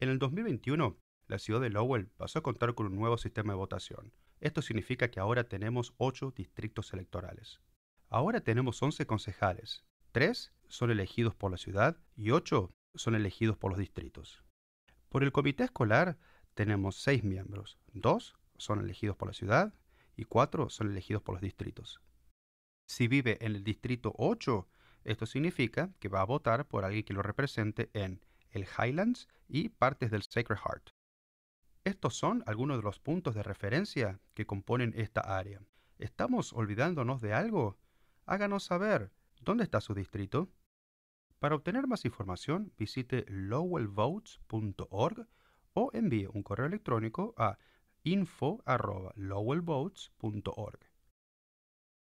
En el 2021, la ciudad de Lowell pasó a contar con un nuevo sistema de votación. Esto significa que ahora tenemos 8 distritos electorales. Ahora tenemos 11 concejales. 3 son elegidos por la ciudad y 8 son elegidos por los distritos. Por el comité escolar tenemos 6 miembros. 2 son elegidos por la ciudad y 4 son elegidos por los distritos. Si vive en el distrito 8, esto significa que va a votar por alguien que lo represente en el Highlands y partes del Sacred Heart. Estos son algunos de los puntos de referencia que componen esta área. ¿Estamos olvidándonos de algo? Háganos saber dónde está su distrito. Para obtener más información, visite lowellvotes.org o envíe un correo electrónico a info.lowellvotes.org.